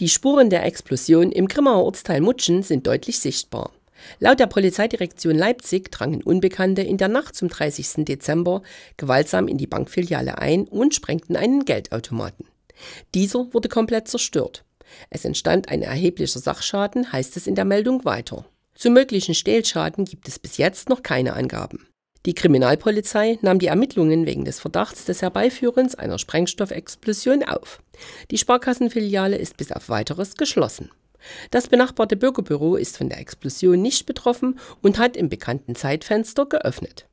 Die Spuren der Explosion im Grimmaer Ortsteil Mutschen sind deutlich sichtbar. Laut der Polizeidirektion Leipzig drangen Unbekannte in der Nacht zum 30. Dezember gewaltsam in die Bankfiliale ein und sprengten einen Geldautomaten. Dieser wurde komplett zerstört. Es entstand ein erheblicher Sachschaden, heißt es in der Meldung weiter. Zu möglichen Stehlschaden gibt es bis jetzt noch keine Angaben. Die Kriminalpolizei nahm die Ermittlungen wegen des Verdachts des Herbeiführens einer Sprengstoffexplosion auf. Die Sparkassenfiliale ist bis auf weiteres geschlossen. Das benachbarte Bürgerbüro ist von der Explosion nicht betroffen und hat im bekannten Zeitfenster geöffnet